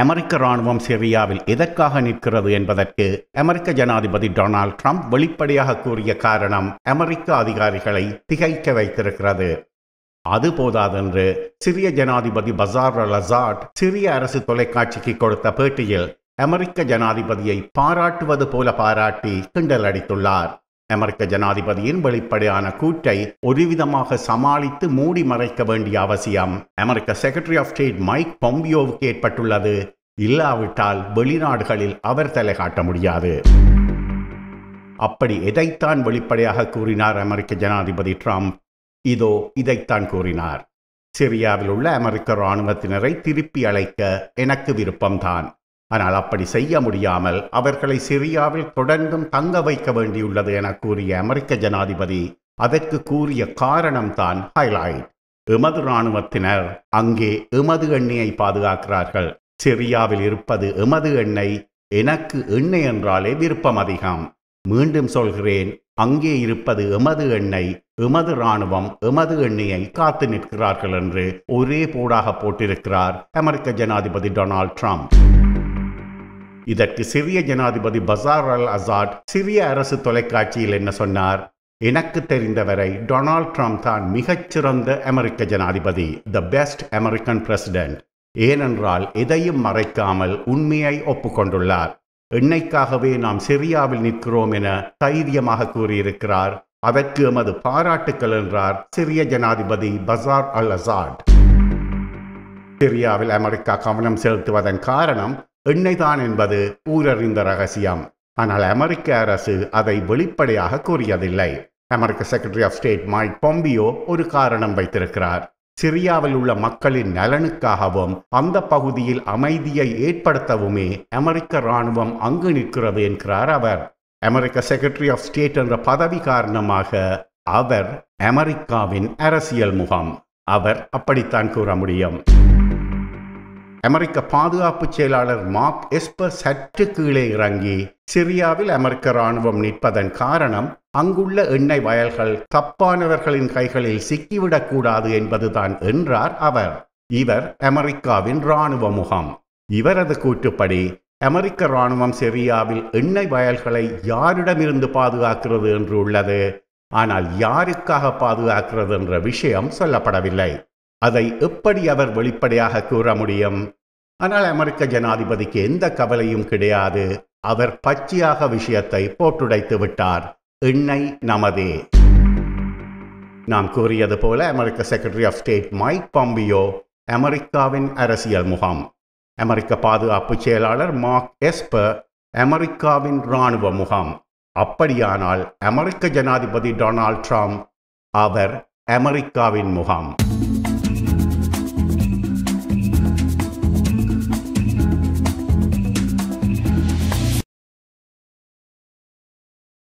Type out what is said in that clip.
அமெரிக்க இராணுவம் சிரியாவில் எதற்காக நிற்கிறது என்பதற்கு அமெரிக்க ஜனாதிபதி டொனால்ட் ட்ரம்ப் வெளிப்படையாக கூறிய காரணம் அமெரிக்க அதிகாரிகளை திகைக்க வைத்திருக்கிறது அது போதாதென்று சிரிய ஜனாதிபதி பசார் லசாட் சிரிய அரசு தொலைக்காட்சிக்கு கொடுத்த பேட்டியில் அமெரிக்க ஜனாதிபதியை பாராட்டுவது போல பாராட்டி கிண்டல் அடித்துள்ளார் அமெரிக்க ஜனாதிபதியின் வெளிப்படையான கூற்றை ஒருவிதமாக சமாளித்து மூடி மறைக்க வேண்டிய அவசியம் அமெரிக்க செக்ரட்டரி ஆஃப் ஸ்டேட் மைக் பொம்பியோவுக்கு ஏற்பட்டுள்ளது இல்லாவிட்டால் வெளிநாடுகளில் அவர் தலை காட்ட முடியாது அப்படி எதைத்தான் வெளிப்படையாக கூறினார் அமெரிக்க ஜனாதிபதி ட்ரம்ப் இதோ இதைத்தான் கூறினார் சிரியாவில் உள்ள அமெரிக்க இராணுவத்தினரை திருப்பி அழைக்க எனக்கு விருப்பம்தான் ஆனால் அப்படி செய்ய முடியாமல் அவர்களை சிரியாவில் தொடர்ந்தும் தங்க வைக்க வேண்டியுள்ளது என கூறிய அமெரிக்க ஜனாதிபதி அதற்கு கூறிய காரணம்தான் ஹைலைட் எமது இராணுவத்தினர் அங்கே எமது எண்ணெயை பாதுகாக்கிறார்கள் சிரியாவில் இருப்பது எமது எண்ணெய் எனக்கு எண்ணெய் என்றாலே விருப்பம் அதிகம் மீண்டும் சொல்கிறேன் அங்கே இருப்பது எமது எண்ணெய் எமது இராணுவம் எமது எண்ணெயை காத்து நிற்கிறார்கள் என்று ஒரே போடாக போட்டிருக்கிறார் அமெரிக்க ஜனாதிபதி டொனால்ட் ட்ரம்ப் இதற்கு சிரிய ஜனாதிபதி பசார் அல் அசாட் சிரிய அரசு தொலைக்காட்சியில் என்ன சொன்னார் எனக்கு தெரிந்தவரை டொனால்ட் ட்ரம்ப் தான் மிகச்சிறந்த அமெரிக்க ஜனாதிபதி த பெஸ்ட் அமெரிக்கன் பிரசிடென்ட் ஏனென்றால் எதையும் மறைக்காமல் உண்மையை ஒப்புக்கொண்டுள்ளார் எண்ணெய்க்காகவே நாம் சிரியாவில் நிற்கிறோம் என தைரியமாக கூறியிருக்கிறார் அதற்கு எமது பாராட்டுக்கள் என்றார் சிரிய ஜனாதிபதி பசார் அல் அசாட் சிரியாவில் அமெரிக்கா கவனம் செலுத்துவதன் காரணம் எண்ணெய்தான் என்பது ஊரறிந்த ரகசியம் ஆனால் அமெரிக்க அரசு அதை வெளிப்படையாக கூறியதில்லை அமெரிக்க secretary of state Mike Pompeo ஒரு காரணம் வைத்திருக்கிறார் சிரியாவில் உள்ள மக்களின் நலனுக்காகவும் அந்த பகுதியில் அமைதியை ஏற்படுத்தவுமே அமெரிக்க இராணுவம் அங்கு நிற்கிறது என்கிறார் அவர் அமெரிக்க செக்ரட்டரி ஆஃப் ஸ்டேட் என்ற பதவி காரணமாக அவர் அமெரிக்காவின் அரசியல் முகாம் அவர் அப்படித்தான் கூற முடியும் அமெரிக்க பாதுகாப்பு செயலாளர் மார்க் எஸ்பர் சற்று கீழே இறங்கி சிரியாவில் அமெரிக்க இராணுவம் நிற்பதன் காரணம் அங்குள்ள எண்ணெய் வயல்கள் தப்பானவர்களின் கைகளில் சிக்கிவிடக்கூடாது என்பதுதான் என்றார் அவர் இவர் அமெரிக்காவின் இராணுவ முகாம் இவரது கூற்றுப்படி அமெரிக்க இராணுவம் சிரியாவில் எண்ணெய் வயல்களை யாரிடமிருந்து பாதுகாக்கிறது என்று உள்ளது ஆனால் யாருக்காக பாதுகாக்கிறது என்ற விஷயம் சொல்லப்படவில்லை அதை எப்படி அவர் வெளிப்படையாக கூற முடியும் ஆனால் அமெரிக்க ஜனாதிபதிக்கு எந்த கவலையும் கிடையாது அவர் பச்சையாக விஷயத்தை போட்டுடைத்து விட்டார் எண்ணெய் நமதே நாம் கூறியது போல அமெரிக்க secretary of state Mike Pompeo அமெரிக்காவின் அரசியல் முகாம் அமெரிக்க பாதுகாப்பு செயலாளர் மார்க் எஸ்பர் அமெரிக்காவின் இராணுவ முகாம் அப்படியானால் அமெரிக்க ஜனாதிபதி டொனால்ட் ட்ரம்ப் அவர் அமெரிக்காவின் முகாம்